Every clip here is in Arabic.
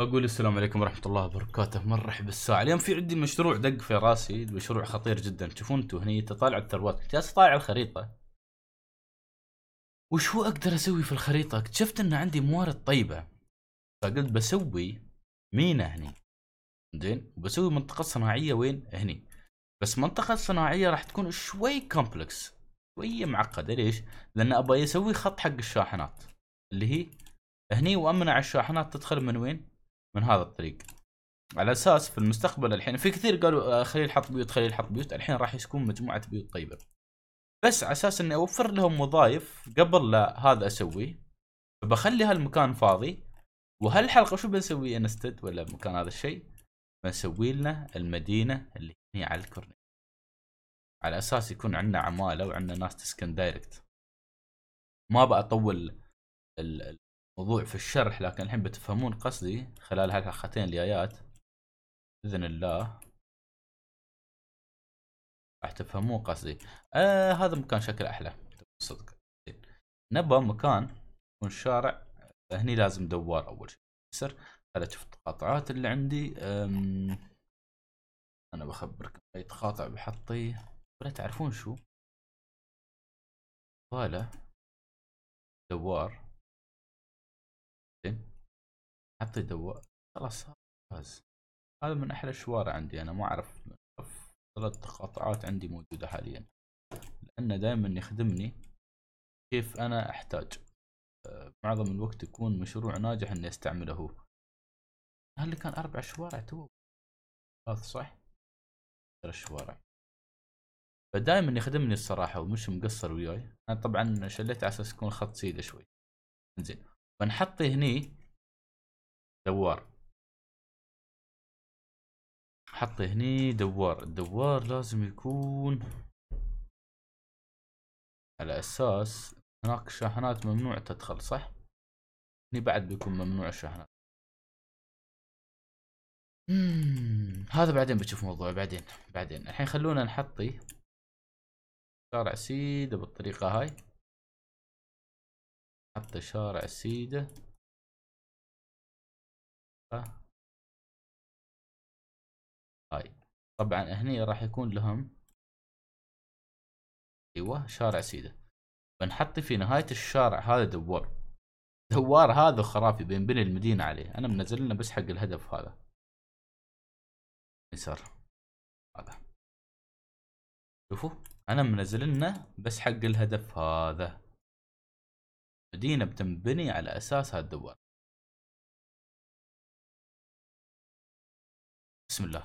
اقول السلام عليكم ورحمه الله وبركاته مرحبا بالساعه اليوم في عندي مشروع دق في راسي مشروع خطير جدا تشوفون انتم هني تطالع الثروات جالس طالع الخريطه وش هو اقدر اسوي في الخريطه اكتشفت ان عندي موارد طيبه فقلت بسوي مينا هني زين وبسوي منطقه صناعيه وين هني بس منطقه صناعيه راح تكون شوي كومبلكس شوي معقده ليش لان ابغى اسوي خط حق الشاحنات اللي هي هني وامنع الشاحنات تدخل من وين من هذا الطريق على اساس في المستقبل الحين في كثير قالوا آه، خليل حط بيوت خليل حط بيوت الحين راح يكون مجموعه بيوت طيبه بس على اساس اني اوفر لهم وظائف قبل لا هذا اسويه بخلي هالمكان فاضي وهالحلقه شو بنسوي انستد ولا مكان هذا الشيء بنسوي لنا المدينه اللي هي على الكورنيش على اساس يكون عندنا عماله وعندنا ناس تسكن دايركت ما بطول موضوع في الشرح لكن الحين بتفهمون قصدي خلال هالحلقتين الجايات باذن الله راح تفهمون قصدي آه هذا مكان شكل احلى صدق نبى مكان يكون شارع هني لازم دوار اول شيء سر هذا شوف التقاطعات اللي عندي أم... انا بخبرك اي تقاطع بحطي ولا تعرفون شو فالة دوار حطيت دوار خلاص فاز هذا من احلى الشوارع عندي انا ما اعرف ثلاث قطعات عندي موجودة حاليا لانه دائما يخدمني كيف انا احتاج آه، معظم الوقت يكون مشروع ناجح اني استعمله هو هل كان اربع شوارع تو ثلاث أه، صح ثلاث شوارع فدائما يخدمني الصراحة ومش مقصر وياي انا طبعا شليت على اساس يكون خط سيدة شوي زين فنحطي هني دوار حط هني دوار الدوار لازم يكون على اساس هناك شاحنات ممنوع تدخل صح هني بعد بيكون ممنوع الشاحنات هذا بعدين بتشوف موضوع بعدين بعدين الحين خلونا نحطي شارع سيدة بالطريقة هاي حط شارع سيدة هاي طيب، طبعا هني راح يكون لهم ايوه شارع سيده بنحط في نهايه الشارع هذا دوار دوار هذا خرافي بينبني المدينه عليه انا منزل لنا بس حق الهدف هذا يسار هذا شوفوا انا منزل لنا بس حق الهدف هذا مدينه بتنبني على اساس هذا الدوار بسم الله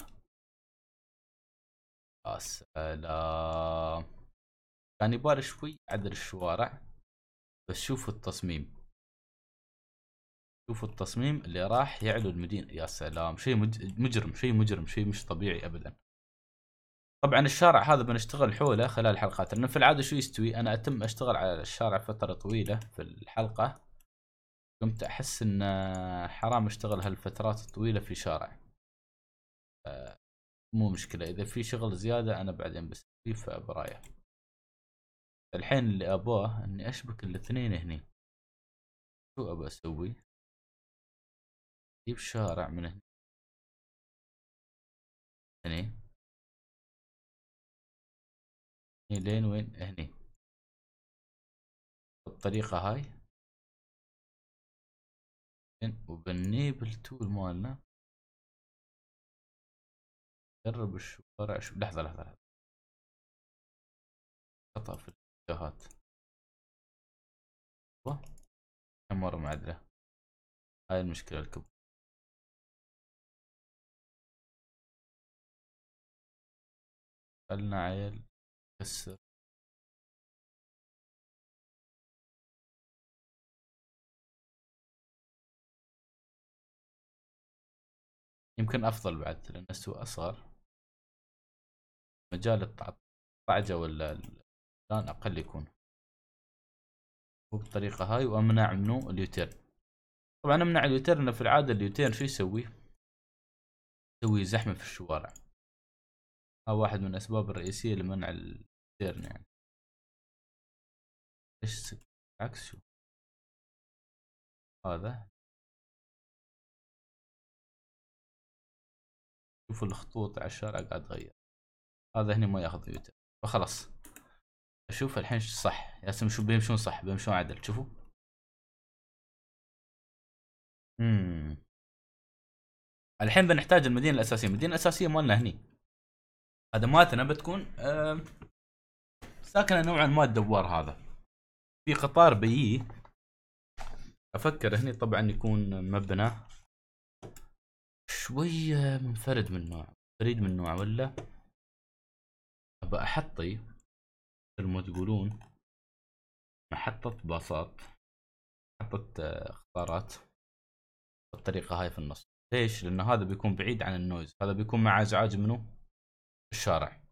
السلام كان يبالي شوي عدل الشوارع بس شوفوا التصميم شوفوا التصميم اللي راح يعلو المدينة يا سلام شيء مجرم شيء مجرم شيء مش طبيعي ابدا طبعا الشارع هذا بنشتغل حوله خلال الحلقات لانه في العاده شو يستوي انا اتم اشتغل على الشارع فتره طويله في الحلقه قمت احس ان حرام اشتغل هالفترات الطويله في شارع مو مشكلة إذا في شغل زيادة أنا بعدين بسويه فبرايح الحين اللي أبوه إني أشبك الاثنين هني شو أبى أسوي؟ أجيب شارع من هنا هني هني لين وين هني بالطريقة هاي وبنيبل تول مالنا جرب الشوارع شو لحظة لحظة لحظة خطأ في الاتجاهات أيوة. كم مرة معدلة هاي المشكلة الكبرى خلنا عيل كسر يمكن افضل بعد لان السوق اصغر مجال الطعجة ولا الان اقل يكون وبالطريقة هاي وامنع منه اليوتيرن طبعا امنع اليوتيرن في العادة اليوتيرن شو يسوي يسوي زحمة في الشوارع ها واحد من الاسباب الرئيسية لمنع اليوتير يعني ايش عكس شو هذا شوف الخطوط على الشارع قاعد تغير هذا هني ما ياخذ يوتا فخلاص اشوف الحين صح لازم شو بيمشون صح بيمشون عدل شوفوا امم الحين بنحتاج المدينه الاساسيه المدينه الاساسيه مالنا هني خدماتنا بتكون أه ساكنه نوعا ما الدوار هذا في قطار بيي افكر هني طبعا يكون مبنى شويه منفرد من نوع فريد من نوع ولا ابى احطي مثل ما تقولون محطة باصات محطة اختارات آه، بالطريقة هاي في النص ليش؟ لأن هذا بيكون بعيد عن النويز هذا بيكون مع ازعاج منه الشارع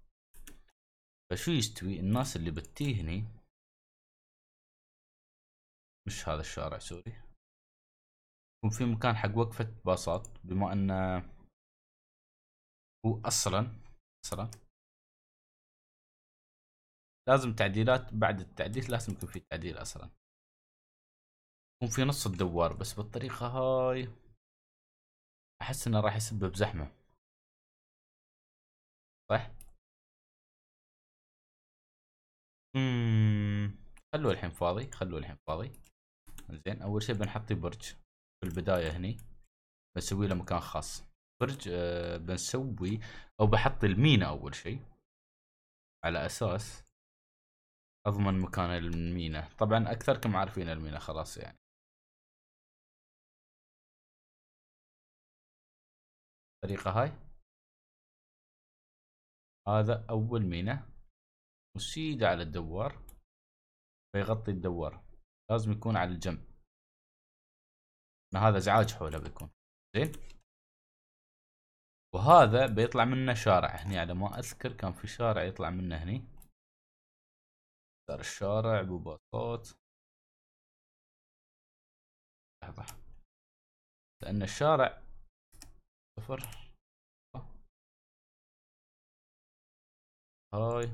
فشو يستوي الناس اللي بتي هني مش هذا الشارع سوري يكون في مكان حق وقفة باصات بما أن هو أصلا أصلا لازم تعديلات بعد التعديل لازم يكون في تعديل اصلا يكون في نص الدوار بس بالطريقة هاي احس انه راح يسبب زحمة صح؟ اممم خلوه الحين فاضي خلوه الحين فاضي زين اول شيء بنحط برج في البداية هني بنسوي له مكان خاص برج آه، بنسوي او بحط المينا اول شيء على اساس اضمن مكان المينا طبعا اكثركم عارفين المينا خلاص يعني الطريقة هاي هذا اول مينا وسيدة على الدوار فيغطي الدوار لازم يكون على الجنب هذا ازعاج حوله بيكون زين وهذا بيطلع منه شارع هني على ما اذكر كان في شارع يطلع منه هني اختار الشارع بباصات لحظة لأن الشارع صفر هاي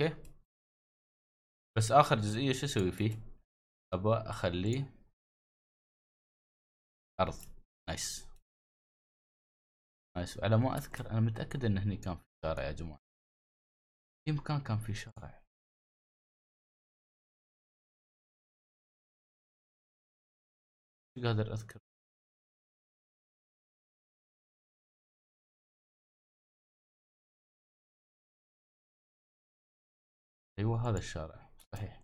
اوكي بس اخر جزئية شو اسوي فيه؟ ابغى اخليه ارض نايس نايس على ما اذكر انا متاكد ان هني كان في شارع يا جماعه في مكان كان في شارع مش قادر اذكر ايوه هذا الشارع صحيح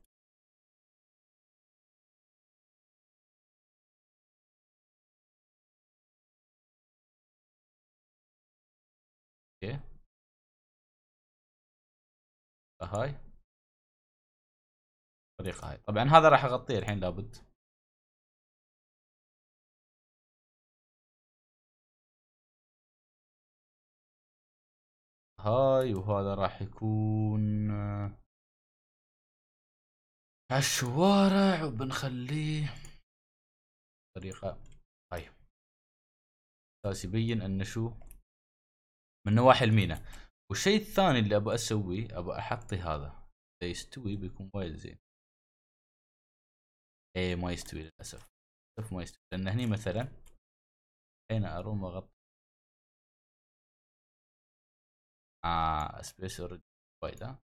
هاي الطريقه هاي طبعا هذا راح اغطيه الحين لابد هاي وهذا راح يكون الشوارع وبنخليه طريقة هاي اساس يبين انه شو من نواحي المينا والشيء الثاني اللي ابغى اسويه ابغى احطي هذا اذا يستوي بيكون وايد زين ايه ما يستوي للاسف للاسف ما يستوي لان هني مثلا هنا اروم اغطي آه سبيس اوريدي وايد ها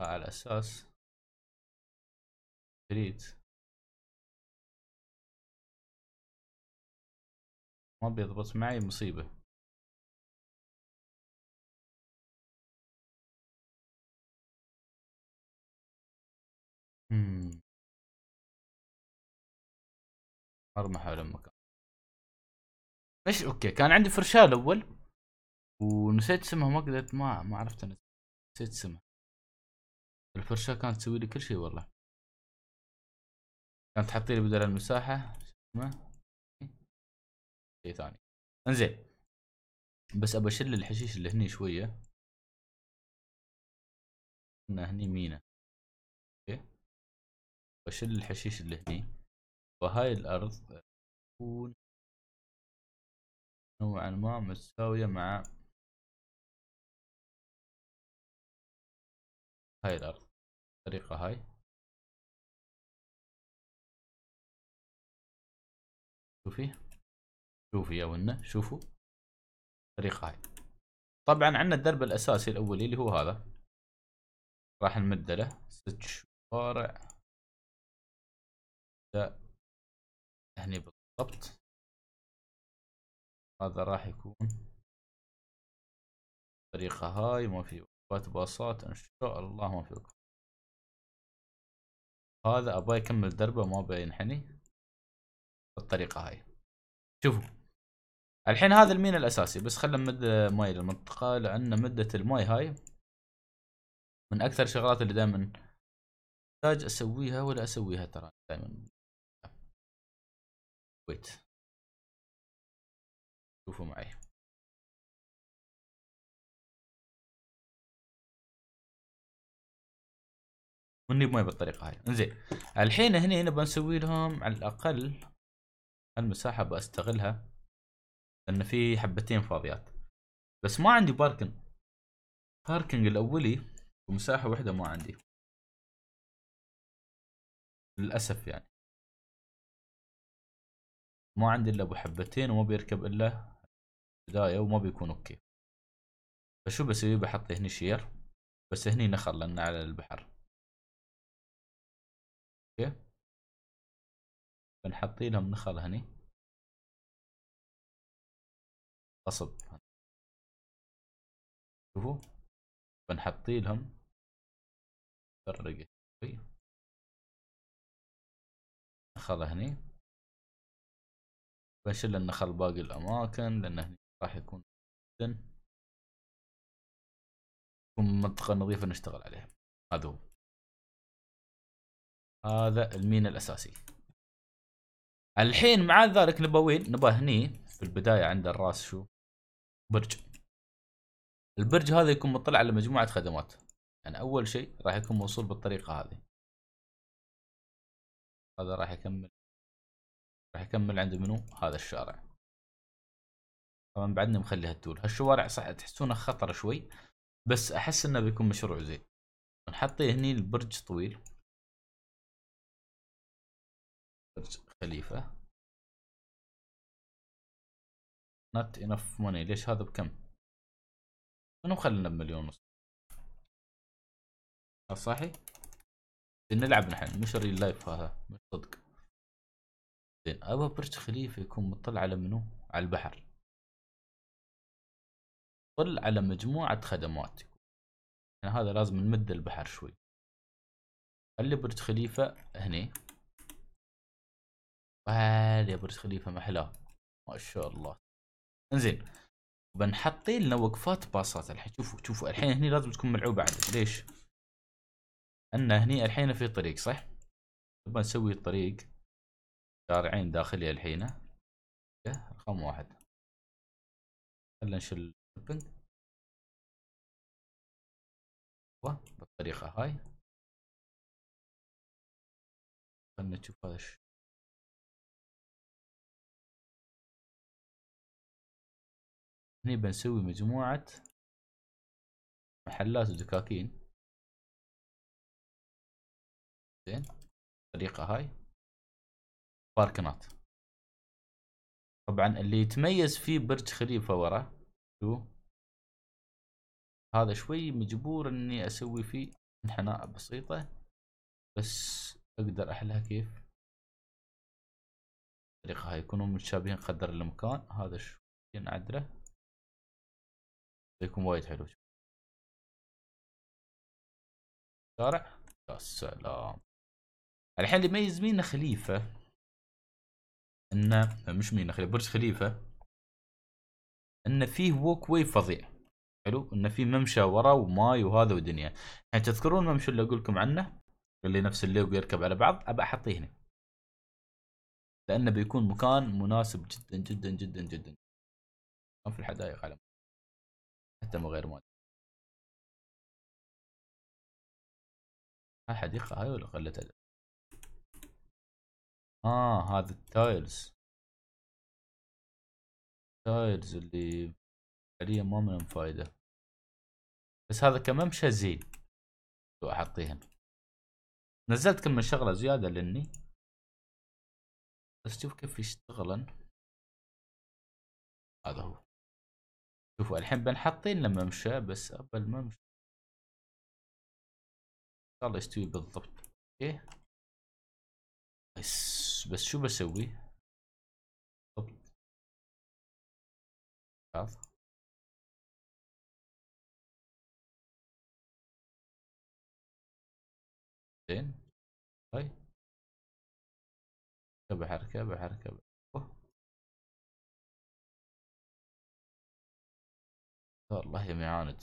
على اساس جديد ما بيضبط معي مصيبة مم. Hmm. ارمى حول المكان مش اوكي كان عندي فرشاة الاول ونسيت اسمها ما قدرت ما ما عرفت انا نسيت اسمها الفرشة كانت تسوي لي كل شيء والله كانت تحط لي بدل المساحة ما شيء ثاني انزين بس ابى اشيل الحشيش اللي هني شوية هنا هني مينا اوكي بشيل الحشيش اللي هني وهاي الارض تكون نوعا ما متساوية مع هاي الارض الطريقة هاي شوفي شوفي يا ولنا شوفوا الطريقة هاي طبعا عندنا الدرب الأساسي الأولي اللي هو هذا راح نمد له ست شوارع هني بالضبط هذا راح يكون الطريقة هاي ما في وقفات باصات إن شاء الله ما في وقفات هذا ابغى يكمل دربه ما ابغى ينحني بالطريقه هاي شوفوا الحين هذا المين الاساسي بس خلنا نمد ماي للمنطقه لان مده الماي هاي من اكثر الشغلات اللي دائما احتاج اسويها ولا اسويها ترى دائما ويت شوفوا معي والنيب ماي بالطريقه هاي انزين الحين هنا هنا بنسوي لهم على الاقل المساحه بستغلها لان في حبتين فاضيات بس ما عندي باركنج باركنج الاولي ومساحه واحده ما عندي للاسف يعني ما عندي الا ابو حبتين وما بيركب الا بدايه وما بيكون اوكي فشو بسوي بحط هني شير بس هني نخل لان على البحر اوكي بنحط لهم نخل هني قصب شوفوا بنحط لهم فرقة شوي نخل هني بنشيل النخل باقي الأماكن لأن هني راح يكون جدا تكون منطقة نظيفة نشتغل عليها هذا هو هذا المين الاساسي الحين مع ذلك نبى وين نبى هني في البدايه عند الراس شو برج البرج هذا يكون مطلع على مجموعه خدمات يعني اول شيء راح يكون موصول بالطريقه هذه هذا راح يكمل راح يكمل عند منو هذا الشارع طبعا بعدنا مخلي هالتول هالشوارع صح تحسونه خطر شوي بس احس انه بيكون مشروع زين نحطيه هني البرج طويل برج خليفة not enough money ليش هذا بكم؟ منو خلنا بمليون ونص صحي؟ نلعب نحن مش ريل لايف هذا مش صدق زين ابى برج خليفة يكون مطل على منو؟ على البحر مطل على مجموعة خدمات يعني هذا لازم نمد البحر شوي خلي برج خليفة هني وهذا يا برج خليفه محلاه ما شاء الله انزين بنحطي لنا وقفات باصات الحين شوفوا شوفوا الحين هني لازم تكون ملعوبه عندك ليش؟ ان هني الحين في طريق صح؟ نبغى نسوي طريق شارعين داخلي الحين رقم واحد خلينا نشيل بالطريقة هاي خلنا نشوف هذا الشيء هني بنسوي مجموعة محلات ودكاكين زين الطريقة هاي باركنات طبعا اللي يتميز فيه برج خليفة ورا شو هذا شوي مجبور اني اسوي فيه انحناء بسيطة بس اقدر احلها كيف الطريقة هاي يكونون متشابهين قدر الامكان هذا شوي نعدله بيكون وايد حلو شارع يا سلام الحين اللي يميز مينا خليفة انه مش مينا خليفة برج خليفة انه فيه ووك واي فظيع حلو انه فيه ممشى ورا وماي وهذا ودنيا الحين تذكرون الممشى اللي اقول لكم عنه اللي نفس اللي يركب على بعض ابى احطيه هنا لانه بيكون مكان مناسب جدا جدا جدا جدا في الحدائق على الدم غير مؤدي الحديقة هاي ولا قلتها آه هذا التايلز التايلز اللي فعليا ما منهم فايدة بس هذا كممشى زين لو احطيهن نزلت كم من شغلة زيادة لأني بس شوف كيف يشتغلن هذا هو شوفوا الحين بنحطين لما مشى بس قبل ما مشى ان شاء الله يستوي بالضبط اوكي بس بس شو بسوي بالضبط زين طيب بحركة بحركة والله يا معاند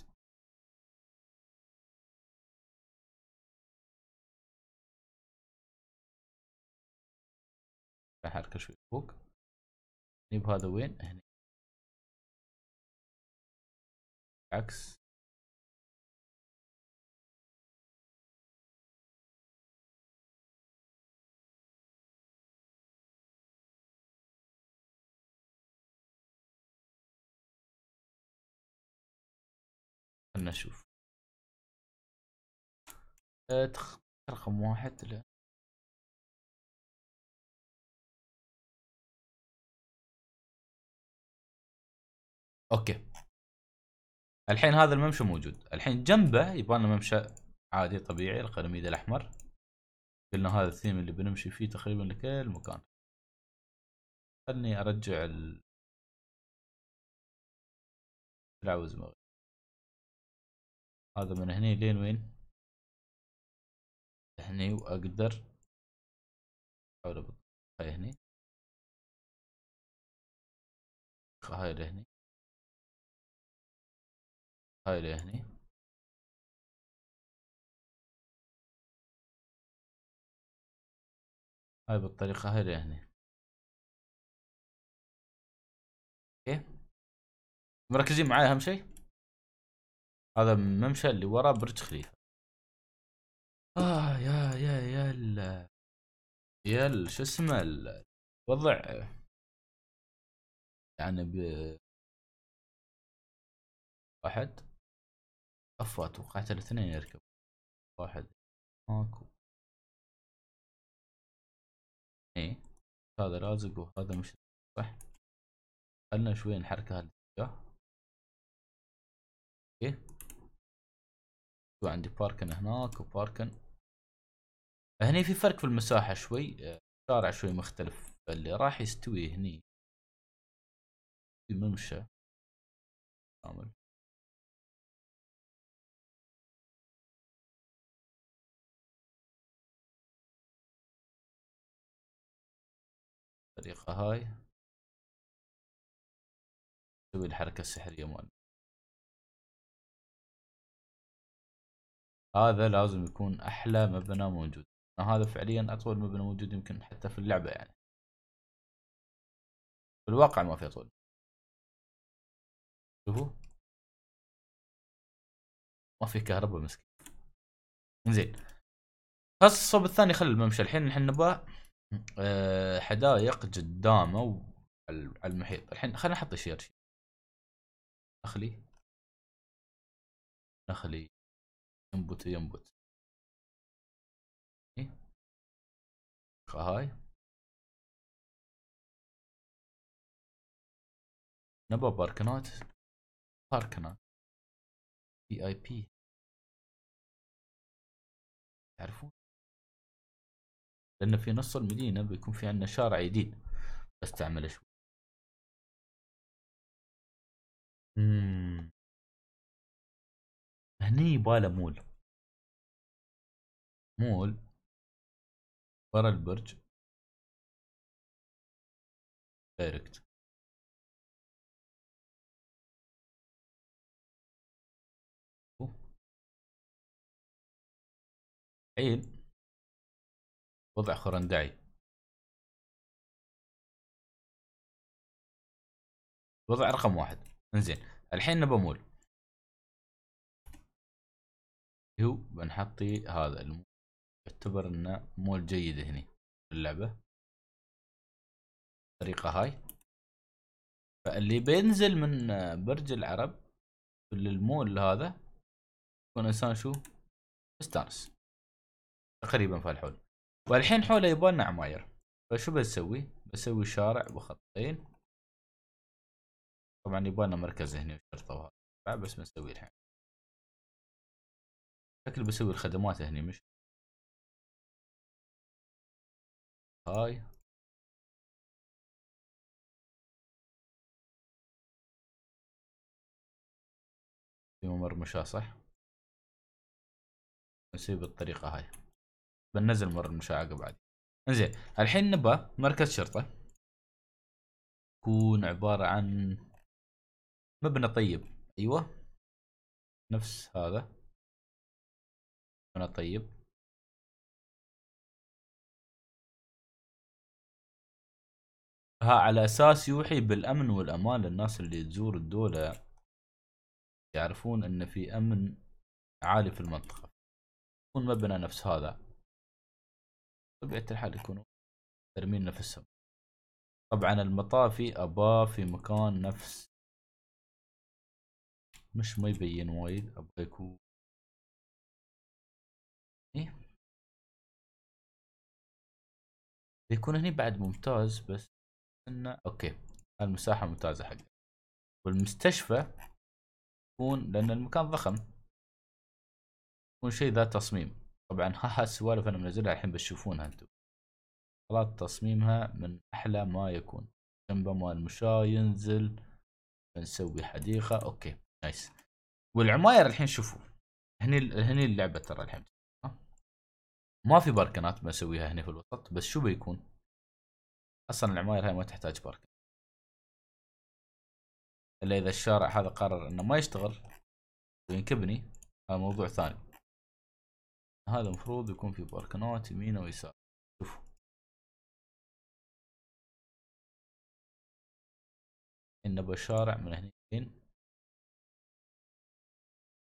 راح اركب شوي فوق نيب هذا وين هنا عكس خلنا نشوف أه، رقم واحد لا اوكي الحين هذا الممشى موجود الحين جنبه يبغى لنا ممشى عادي طبيعي القرميد الاحمر قلنا هذا الثيم اللي بنمشي فيه تقريبا لكل مكان خلني ارجع ال العوز مغرب هذا من هني لين وين هني واقدر احاول هاي هني هاي لهني هاي لهني هاي بالطريقة هاي لهني اوكي مركزين معاي اهم شيء هذا الممشى اللي وراه برج خليفه اه يا يا يا ال يا ال شو اسمه الوضع يعني ب واحد عفوا توقعت الاثنين يركب واحد ماكو ايه هذا لازق وهذا مش صح خلنا شوي نحرك هالاتجاه عندي باركن هناك وباركن هني في فرق في المساحة شوي آه، شارع شوي مختلف اللي راح يستوي هني في ممشى كامل الطريقة هاي تسوي الحركة السحرية مال هذا لازم يكون احلى مبنى موجود هذا فعليا اطول مبنى موجود يمكن حتى في اللعبه يعني في الواقع ما في اطول شوفوا ما في كهرباء مسكين زين خلاص الصوب الثاني خلي الممشى الحين نحن نبغى آه، حدائق قدامه على المحيط الحين خلينا نحط شير شير نخلي نخلي ينبت ينبت إيه؟ هاي نبى باركنات باركنات بي اي بي تعرفون لان في نص المدينه بيكون في عندنا شارع جديد بستعمله شوي امم هني يباله مول مول برا البرج دايركت حين وضع خرندعي وضع رقم واحد انزين الحين نبى مول هو بنحطي هذا يعتبر انه مول جيد هني اللعبة الطريقة هاي فاللي بينزل من آه، برج العرب للمول هذا يكون انسان شو مستانس تقريبا فالحول والحين حوله يبالنا عماير فشو بسوي بسوي شارع بخطين طبعا يبالنا مركز هنا وشرطة بس بنسوي الحين شكله بسوي الخدمات هني مش هاي في ممر مشاة صح نسوي بالطريقة هاي بننزل المشاة عقب بعد انزين الحين نبى مركز شرطة يكون عبارة عن مبنى طيب ايوه نفس هذا طيب ها على اساس يوحي بالامن والامان للناس اللي تزور الدوله يعرفون ان في امن عالي في المنطقه يكون مبنى نفس هذا طبيعه الحال يكونوا ترمين نفسهم طبعا المطافي اباه في مكان نفس مش ما يبين وايد ابغى يكون يكون هني بعد ممتاز بس انه اوكي المساحه ممتازه حقه والمستشفى يكون لان المكان ضخم يكون شيء ذا تصميم طبعا ها السوالف انا منزلها الحين بتشوفونها انتم خلاص تصميمها من احلى ما يكون جنبه مال المشاة ينزل بنسوي حديقة اوكي نايس والعماير الحين شوفوا هني هني اللعبة ترى الحين ما في باركنات بسويها هنا في الوسط بس شو بيكون؟ اصلا العماير هاي ما تحتاج باركن الا اذا الشارع هذا قرر انه ما يشتغل وينكبني هذا موضوع ثاني هذا المفروض يكون في باركنات يمين ويسار شوفوا ان بالشارع من هنا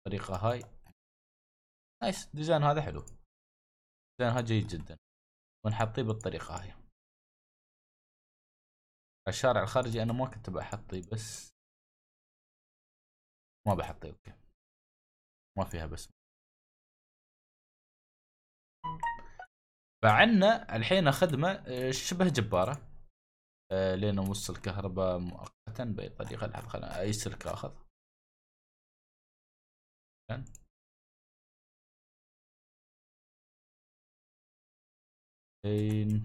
الطريقه هاي نايس ديزاين هذا حلو لأنها جيد جدا ونحطيه بالطريقة هاي الشارع الخارجي أنا ما كنت بحطيه بس ما بحطيه أوكي ما فيها بس فعنا الحين خدمة آه، شبه جبارة آه، لين نوصل الكهرباء مؤقتا بأي طريقة لحظة خلنا أي سلك آخذ بين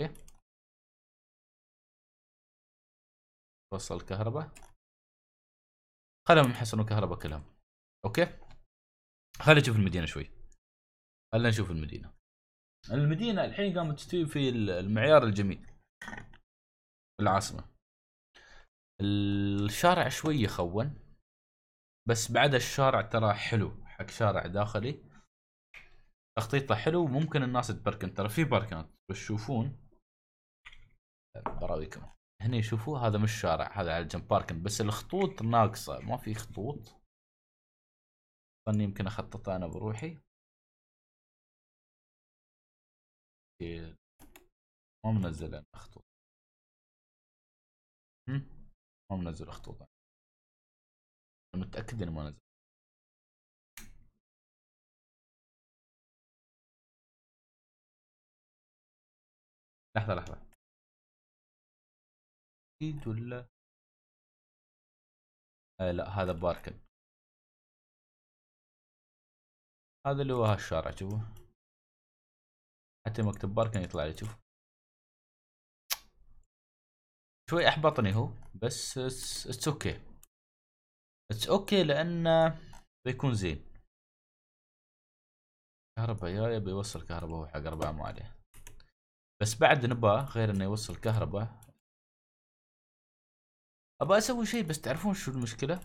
إيه. اوكي وصل الكهرباء خلهم يحسنوا كهرباء كلهم اوكي خلينا نشوف المدينه شوي خلينا نشوف المدينه المدينه الحين قامت تستوي في المعيار الجميل العاصمه الشارع شوي يخون بس بعد الشارع ترى حلو حق شارع داخلي تخطيطه حلو ممكن الناس تبركن ترى في بركن بس تشوفون براويكم هني شوفوا هذا مش شارع هذا على جنب باركن بس الخطوط ناقصه ما في خطوط ظني يمكن اخطط انا بروحي ما منزل خطوط ما منزل خطوط متأكد إنه ما نزل لحظة لحظة اكيد ولا آه لا هذا باركن هذا اللي هو هالشارع شوفوا حتى مكتب باركن يطلع لي شوف شوي احبطني هو بس اتس اوكي اتس اوكي لانه بيكون زين كهرباء يبي بيوصل كهرباء هو حق اربعة ما عليه بس بعد نبا غير انه يوصل كهرباء ابى اسوي شيء بس تعرفون شو المشكلة؟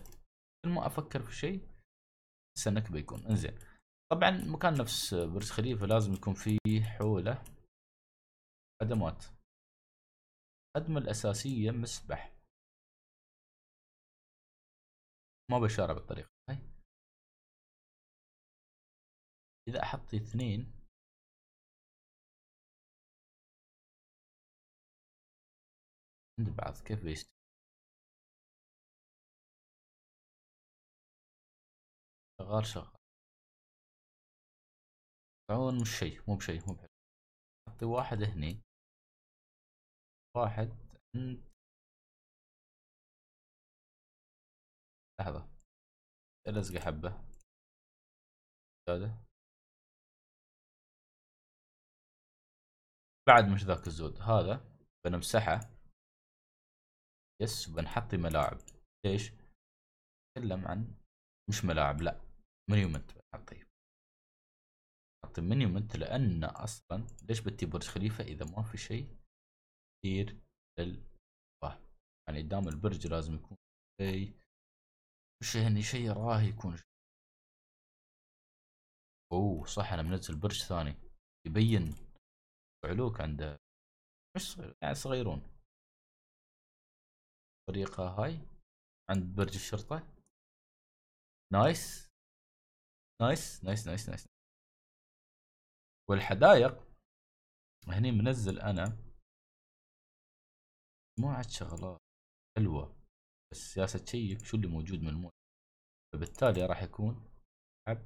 كل ما افكر في شيء سنك بيكون انزين طبعا مكان نفس برج خليفة لازم يكون فيه حوله خدمات الخدمة الأساسية مسبح بشاره بالطريقة هاي إذا أحط اثنين عند بعض كيف بيست شغال شغال طبعا مش شي مو بشي مو بحلو حطي واحد هني واحد عند لحظة ألزق حبة طيب. بعد مش ذاك الزود هذا بنمسحه يس وبنحطي ملاعب ليش؟ نتكلم عن مش ملاعب لا مونيومنت بنحطيه نحط مونيومنت لأن أصلا ليش بدي برج خليفة إذا ما في شيء كثير لل يعني قدام البرج لازم يكون شيء مش هني شيء راه يكون اوه صح انا منزل برج ثاني يبين علوك عنده مش صغير يعني صغيرون الطريقة هاي عند برج الشرطة نايس نايس نايس نايس نايس والحدايق هني منزل انا مجموعة شغلات حلوة السياسة تشيك شو اللي موجود من مويه فبالتالي راح يكون ملعب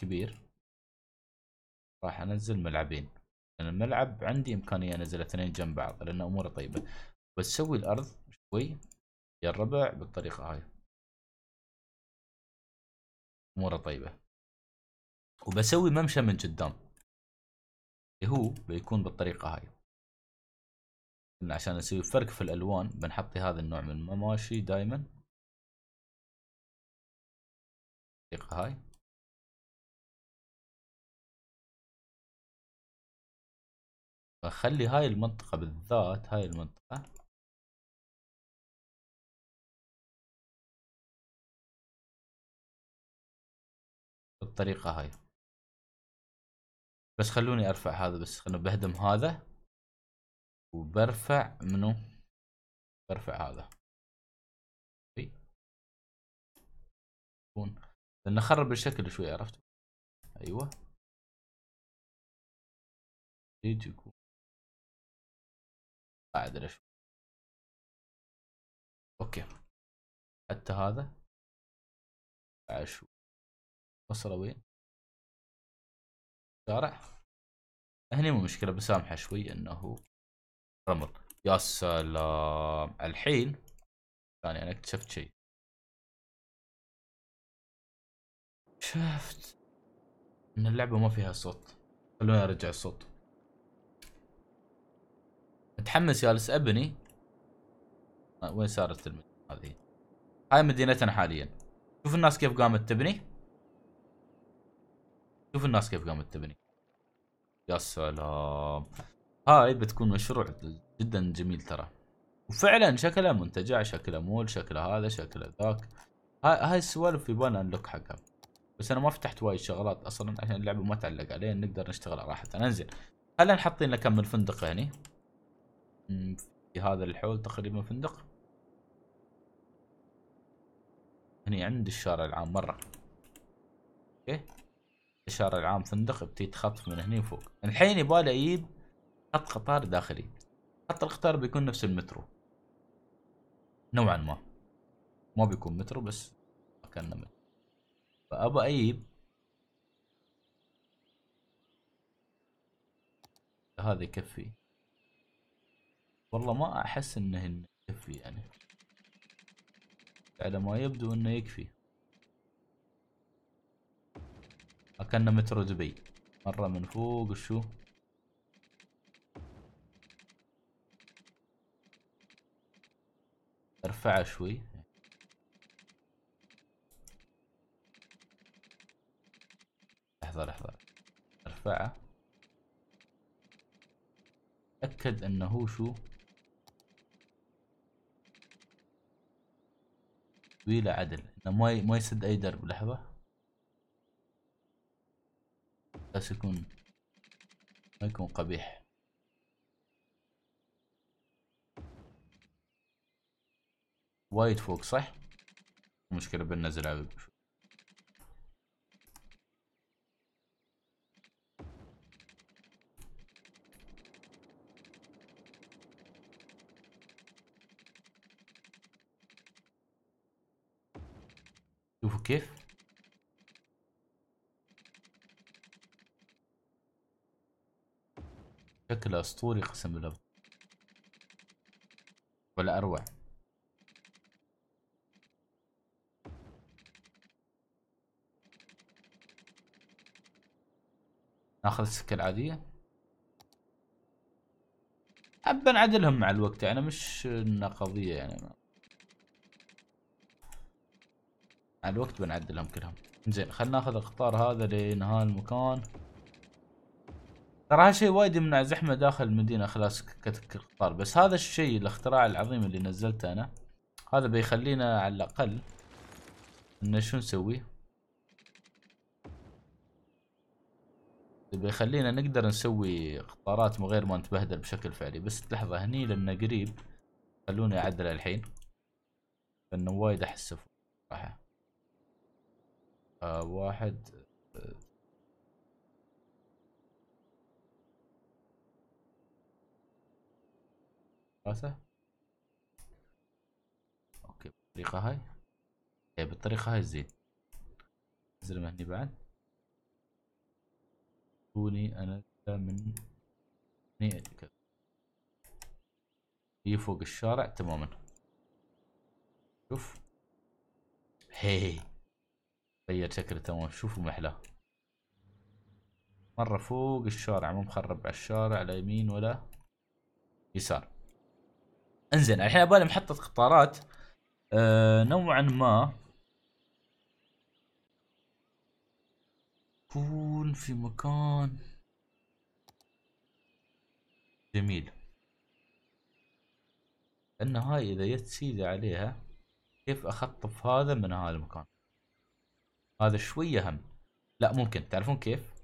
كبير راح انزل ملعبين لان الملعب عندي امكانيه انزل اثنين جنب بعض لان اموره طيبه بسوي الارض شوي يا الربع بالطريقه هاي اموره طيبه وبسوي ممشى من قدام اللي هو بيكون بالطريقه هاي عشان نسوي فرق في الالوان بنحط هذا النوع من المماشي دائما الطريقه هاي بخلي هاي المنطقه بالذات هاي المنطقه بالطريقه هاي بس خلوني ارفع هذا بس خلنا بهدم هذا وبرفع منو برفع هذا يكون لانه خرب الشكل شوي عرفت ايوه يجي يكون قاعد شوي اوكي حتى هذا عشو وصل وين شارع هني مو مشكلة بسامحه شوي انه رمل يا سلام الحين ثاني انا اكتشفت شيء شفت ان اللعبة ما فيها صوت خلوني ارجع الصوت متحمس جالس ابني آه، وين صارت المدينة هذه هاي مدينتنا حاليا شوف الناس كيف قامت تبني شوف الناس كيف قامت تبني يا سلام هاي آه، بتكون مشروع جدا جميل ترى وفعلا شكلها منتجع شكلها مول شكلها هذا شكلها ذاك هاي, هاي السوالف يبان انلوك حقها بس انا ما فتحت وايد شغلات اصلا عشان اللعبه ما تعلق عليه نقدر نشتغل راحه انزل انزين هلا حاطين لك كم من فندق هني في هذا الحول تقريبا فندق هني عند الشارع العام مره اوكي الشارع العام فندق بتيت خط من هني فوق الحين يبالي اجيب حط قطار داخلي خط القطار بيكون نفس المترو نوعا ما ما بيكون مترو بس مكاننا مترو فأبى أجيب هذا يكفي والله ما أحس إنه يكفي يعني على ما يبدو إنه يكفي أكلنا مترو دبي مرة من فوق وشو ارفعه شوي لحظة لحظة ارفعه أكد أنه شو طويلة عدل إنه ما ما يسد أي درب لحظة بس يكون ما يكون قبيح وايد فوق صح؟ مشكلة بننزل عقب شوفوا كيف شكل اسطوري قسم بالله ولا اروع ناخذ السكه العاديه حب نعدلهم مع الوقت يعني مش انه قضيه يعني مع الوقت بنعدلهم كلهم زين خلنا ناخذ القطار هذا لنهاية المكان ترى هالشيء وايد يمنع زحمه داخل المدينه خلاص سكه القطار بس هذا الشيء الاختراع العظيم اللي نزلته انا هذا بيخلينا على الاقل انه شو نسوي بيخلينا نقدر نسوي قطارات من غير ما نتبهدل بشكل فعلي بس لحظة هني لانه قريب خلوني اعدل الحين لانه وايد احس صراحة آه واحد آه، ثلاثة اوكي بالطريقة هاي ايه بالطريقة هاي زين نزل هني بعد طولي أنا من هني كذا هي فوق الشارع تماما شوف هي غير شكله تمام شوفوا احلاه مرة فوق الشارع مو مخرب على الشارع لا يمين ولا يسار انزين الحين بالي محطة قطارات آه نوعا ما تكون في مكان جميل لأن هاي إذا جت سيدة عليها كيف أخطف هذا من هذا المكان هذا شوية هم لا ممكن تعرفون كيف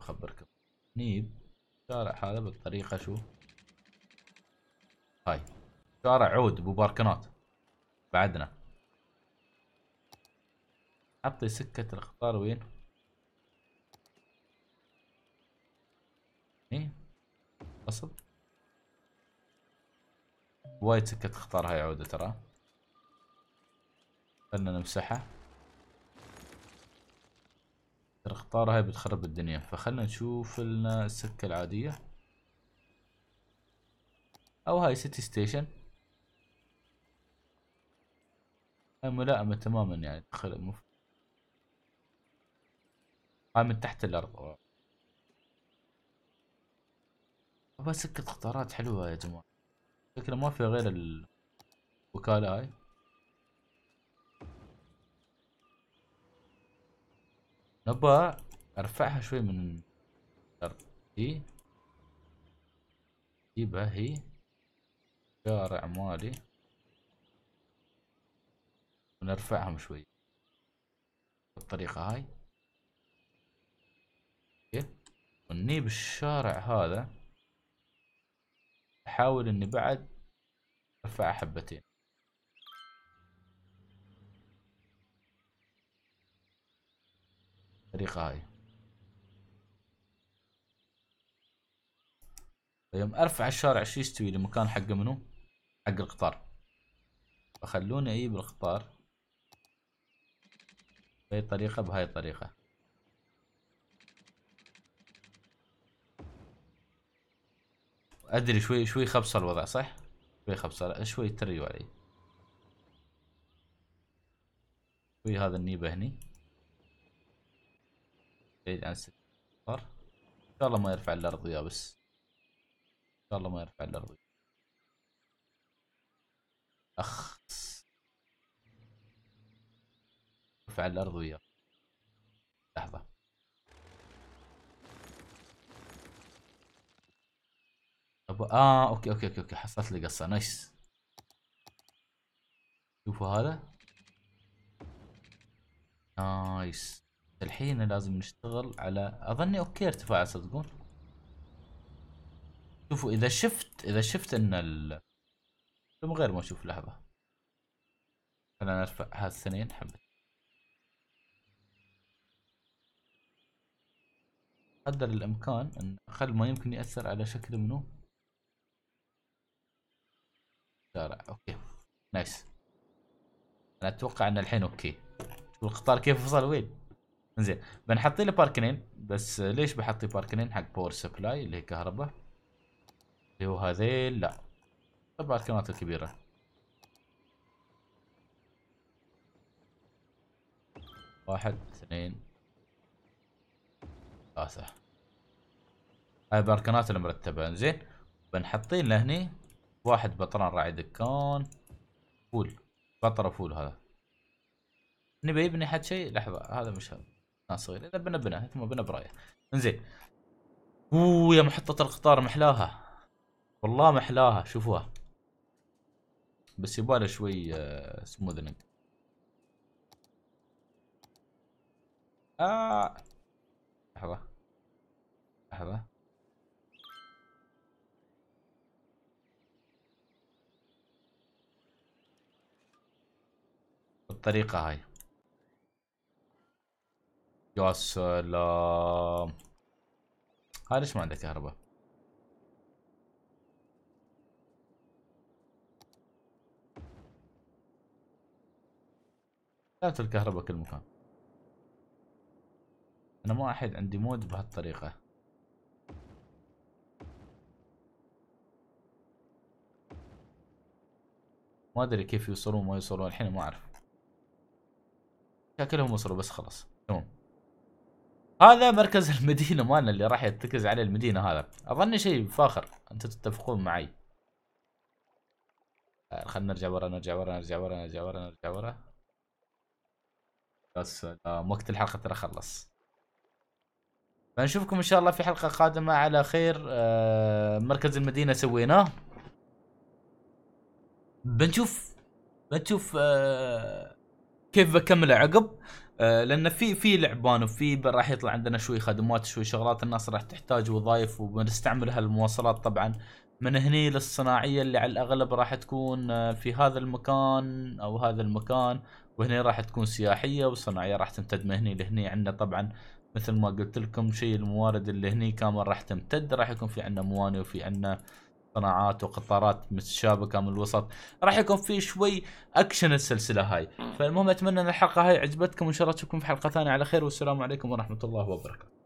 أخبركم نيب شارع هذا بالطريقة شو هاي شارع عود أبو باركنات بعدنا حطي سكة القطار وين ايه اصل وايد سكة اختارها هاي عودة ترى خلنا نمسحها ترى هاي بتخرب الدنيا فخلنا نشوف لنا السكة العادية او هاي سيتي ستيشن هاي ملائمة تماما يعني تخرب مف... هاي من تحت الارض بس سكة اختيارات حلوة يا جماعة شكله ما في غير الوكالة هاي نبا ارفعها شوي من هي جيبها هي شارع مالي ونرفعهم شوي بالطريقة هاي ونجيب الشارع هذا احاول اني بعد ارفع حبتين الطريقة هاي يوم ارفع الشارع شو يستوي لي مكان حقه منو حق القطار فخلوني اجيب القطار بهاي الطريقة بهاي الطريقة ادري شوي شوي خبص الوضع صح؟ شوي خبص شوي تريوا علي شوي هذا النيبه هني بعيد عن ستة ان شاء الله ما يرفع الارض يا بس ان شاء الله ما يرفع الارض اخ يرفع الارض وياه لحظه طب اه اوكي اوكي اوكي اوكي حصلت لي قصه نايس شوفوا هذا نايس الحين لازم نشتغل على اظني اوكي ارتفاع صدقون شوفوا اذا شفت اذا شفت ان ال من غير ما اشوف لحظه انا نرفع هالثنين حبه قدر الامكان ان اقل ما يمكن ياثر على شكل منه شارع اوكي نايس انا اتوقع ان الحين اوكي والقطار كيف وصل وين زين بنحط له باركنين بس ليش بحط باركنين حق باور سبلاي اللي هي كهرباء اللي هو هذيل لا طبعا الكاميرات الكبيره واحد اثنين ثلاثة هاي الباركنات المرتبة زين بنحطين لهني واحد بطران راعي دكان فول بطرة فول هذا نبي يبني حد شيء لحظة هذا مش ناس صغير إذا بنا بنا ثم بنا براية انزين اوه يا محطة القطار محلاها والله محلاها شوفوها بس يبالها شوي سموذنج آه،, آه. لحظة لحظة الطريقة هاي يا سلام هاي ليش ما عندها كهرباء لا الكهرباء كل مكان انا ما احد عندي مود بهالطريقة ما ادري كيف يوصلون ما يوصلون الحين ما اعرف شكلهم وصلوا بس خلاص تمام هذا مركز المدينة مالنا اللي راح يتكز عليه المدينة هذا أظن شيء فاخر أنتم تتفقون معي آه، خلنا نرجع ورا نرجع ورا نرجع ورا نرجع ورا نرجع ورا بس آه، وقت الحلقة ترى خلص فنشوفكم إن شاء الله في حلقة قادمة على خير آه، مركز المدينة سويناه بنشوف بنشوف كيف بكمله عقب آه لان في في لعبان وفي راح يطلع عندنا شوي خدمات شوي شغلات الناس راح تحتاج وظائف وبنستعمل هالمواصلات طبعا من هني للصناعيه اللي على الاغلب راح تكون آه، في هذا المكان او هذا المكان وهنا راح تكون سياحيه وصناعيه راح تمتد من هني لهني عندنا طبعا مثل ما قلت لكم شيء الموارد اللي هني كامل راح تمتد راح يكون في عندنا موانئ وفي عندنا قناعات وقطارات متشابكه من الوسط راح يكون في شوي اكشن السلسله هاي فالمهم اتمنى ان الحلقه هاي عجبتكم وان شاء الله تشوفكم في حلقه ثانيه على خير والسلام عليكم ورحمه الله وبركاته